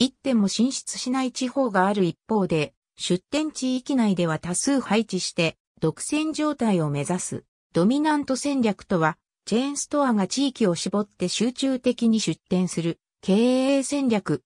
一点も進出しない地方がある一方で、出店地域内では多数配置して、独占状態を目指す、ドミナント戦略とは、チェーンストアが地域を絞って集中的に出店する、経営戦略。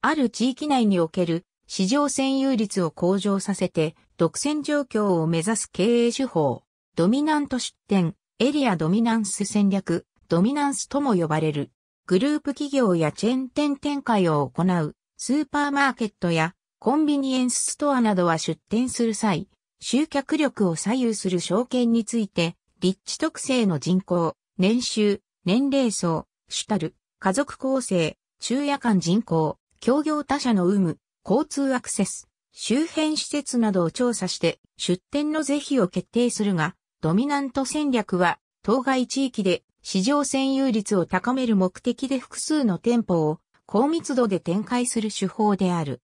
ある地域内における市場占有率を向上させて独占状況を目指す経営手法、ドミナント出店、エリアドミナンス戦略、ドミナンスとも呼ばれる。グループ企業やチェーン店展開を行う、スーパーマーケットやコンビニエンスストアなどは出店する際、集客力を左右する証券について、立地特性の人口、年収、年齢層、主たる、家族構成、昼夜間人口、協業他社の有無、交通アクセス、周辺施設などを調査して出店の是非を決定するが、ドミナント戦略は当該地域で市場占有率を高める目的で複数の店舗を高密度で展開する手法である。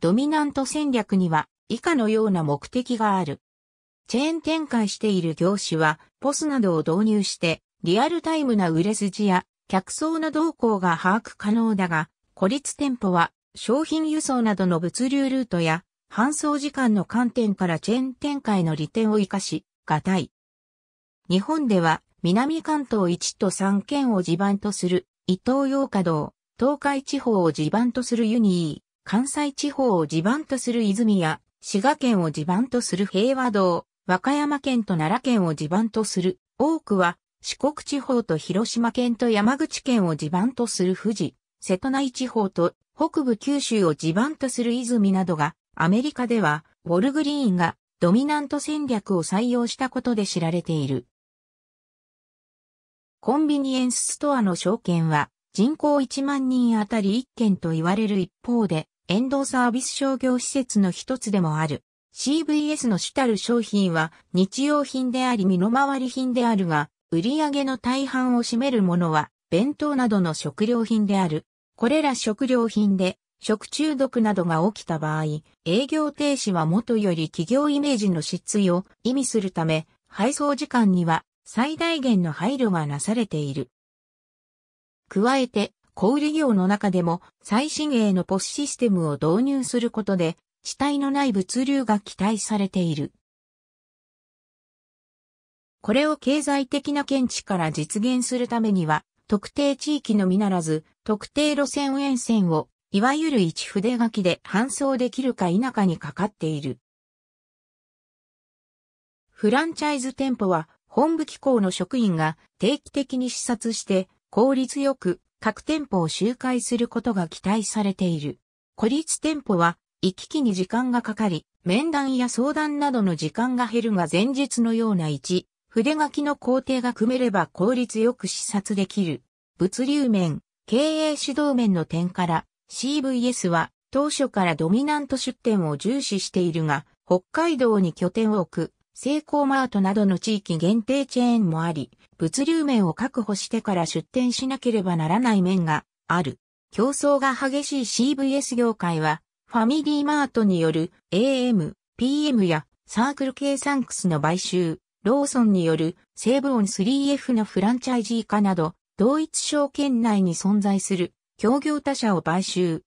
ドミナント戦略には以下のような目的がある。チェーン展開している業種は、ポスなどを導入して、リアルタイムな売れ筋や客層の動向が把握可能だが、孤立店舗は商品輸送などの物流ルートや搬送時間の観点からチェーン展開の利点を活かし、がたい。日本では南関東1と3県を地盤とする伊東洋華道、東海地方を地盤とするユニー、関西地方を地盤とする泉や、滋賀県を地盤とする平和道、和歌山県と奈良県を地盤とする多くは、四国地方と広島県と山口県を地盤とする富士、瀬戸内地方と北部九州を地盤とする泉などが、アメリカでは、ウォルグリーンがドミナント戦略を採用したことで知られている。コンビニエンスストアの証券は人口1万人あたり1件と言われる一方で、遠藤サービス商業施設の一つでもある。CVS の主たる商品は日用品であり身の回り品であるが、売上の大半を占めるものは弁当などの食料品である。これら食料品で食中毒などが起きた場合、営業停止はもとより企業イメージの失墜を意味するため、配送時間には最大限の配慮がなされている。加えて、小売業の中でも最新鋭のポスシステムを導入することで、地帯のない物流が期待されている。これを経済的な見地から実現するためには、特定地域のみならず、特定路線沿線を、いわゆる一筆書きで搬送できるか否かにかかっている。フランチャイズ店舗は本部機構の職員が定期的に視察して効率よく各店舗を周回することが期待されている。孤立店舗は行き来に時間がかかり、面談や相談などの時間が減るが前日のような位置、筆書きの工程が組めれば効率よく視察できる。物流面、経営指導面の点から CVS は当初からドミナント出店を重視しているが、北海道に拠点を置くセイコーマートなどの地域限定チェーンもあり、物流面を確保してから出店しなければならない面がある。競争が激しい CVS 業界は、ファミリーマートによる AM、PM やサークル系サンクスの買収、ローソンによるセーブオン 3F のフランチャイジー化など、同一証券内に存在する協業他社を買収、囲い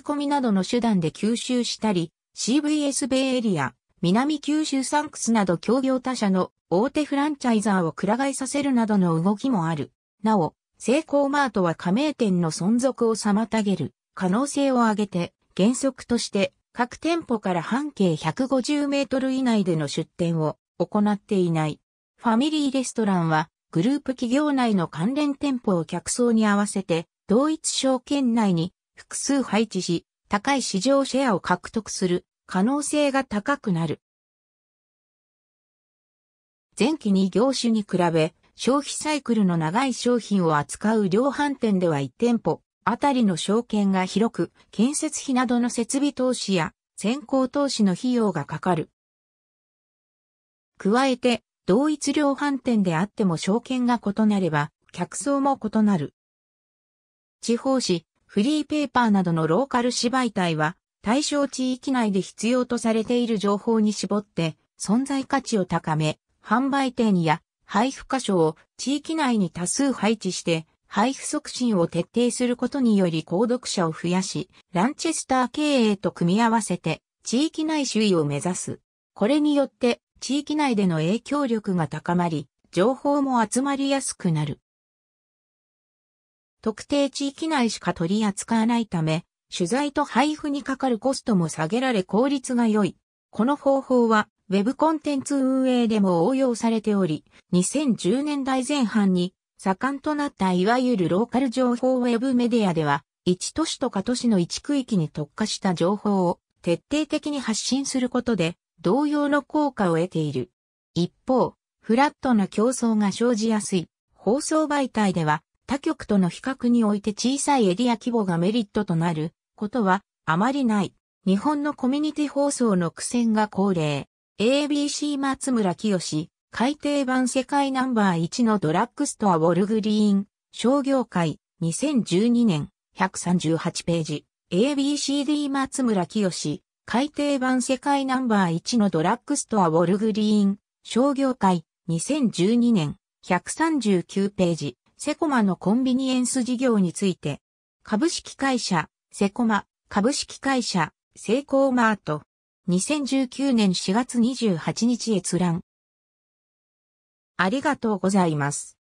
込みなどの手段で吸収したり、CVS ベイエリア、南九州サンクスなど協業他社の大手フランチャイザーをく替えさせるなどの動きもある。なお、セイコーマートは加盟店の存続を妨げる可能性を挙げて、原則として各店舗から半径150メートル以内での出店を行っていない。ファミリーレストランはグループ企業内の関連店舗を客層に合わせて同一証券内に複数配置し、高い市場シェアを獲得する可能性が高くなる。前期に業種に比べ、消費サイクルの長い商品を扱う量販店では1店舗あたりの証券が広く、建設費などの設備投資や先行投資の費用がかかる。加えて、同一量販店であっても証券が異なれば、客層も異なる。地方紙、フリーペーパーなどのローカル紙媒体は、対象地域内で必要とされている情報に絞って存在価値を高め、販売店や配布箇所を地域内に多数配置して配布促進を徹底することにより購読者を増やし、ランチェスター経営と組み合わせて地域内周囲を目指す。これによって地域内での影響力が高まり、情報も集まりやすくなる。特定地域内しか取り扱わないため、取材と配布にかかるコストも下げられ効率が良い。この方法は、ウェブコンテンツ運営でも応用されており、2010年代前半に盛んとなったいわゆるローカル情報ウェブメディアでは、一都市とか都市の一区域に特化した情報を徹底的に発信することで、同様の効果を得ている。一方、フラットな競争が生じやすい放送媒体では、他局との比較において小さいエリア規模がメリットとなることはあまりない。日本のコミュニティ放送の苦戦が恒例。ABC 松村清、改訂版世界ナンバー1のドラッグストアウォルグリーン、商業会、2012年、138ページ。ABCD 松村清、改訂版世界ナンバー1のドラッグストアウォルグリーン、商業会、2012年、139ページ。セコマのコンビニエンス事業について、株式会社、セコマ、株式会社、セイコーマート。2019年4月28日閲覧。ありがとうございます。